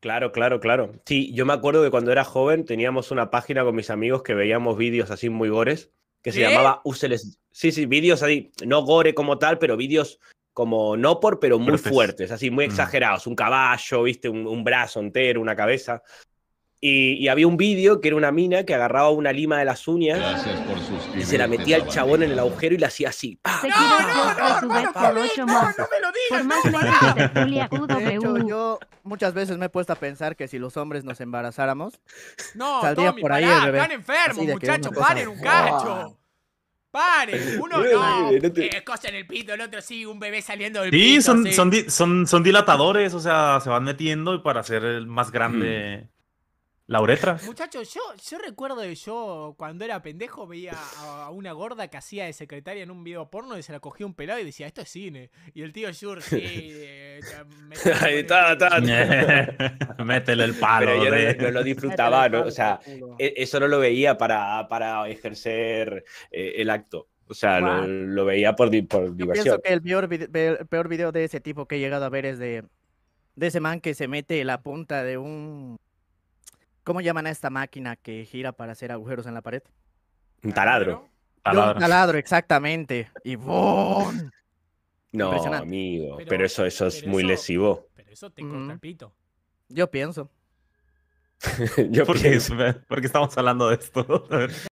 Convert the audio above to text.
Claro, claro, claro. Sí, yo me acuerdo que cuando era joven teníamos una página con mis amigos que veíamos vídeos así muy gores, que se llamaba Useless. Sí, sí, vídeos así, no gore como tal, pero vídeos como no por, pero muy fuertes, así muy mm. exagerados. Un caballo, viste, un brazo entero, una cabeza. Y, y, había un vídeo que era una mina que agarraba una lima de las uñas por y se la metía al chabón en el agujero y la hacía así. ¡Pah! no, no, no, no, no, me lo digas. Por más de hecho, yo muchas veces me he puesto a pensar que si los hombres nos embarazáramos, no, saldría por ahí el bebé. Están enfermos, muchachos, paren un cacho. ¡Paren! Uno no. Eh, cosa en el pito, el otro sí, un bebé saliendo del sí, pito. Son, sí, son, son, son dilatadores, o sea, se van metiendo para hacer más mm. grande. ¿La uretra? Muchachos, yo, recuerdo que yo cuando era pendejo veía a, una gorda que hacía de secretaria en un video porno y se la cogía un pelado y decía, esto es cine. Y el tío Shur sí, eh, Ahí Métele el palo. yo no, lo disfrutaba, ¿no? o sea, e, eso no lo veía para, para ejercer eh, el acto. O sea, lo, veía por, por yo diversión. que el peor, video de ese tipo que he llegado a ver es de, de ese man que se mete la punta de un ¿Cómo llaman a esta máquina que gira para hacer agujeros en la pared? Un taladro. Un taladro, exactamente. Y ¡boom! No, amigo, pero, eso, eso es muy lesivo. Pero eso te corta el Yo pienso. Yo ¿Por Qué, porque estamos hablando de esto.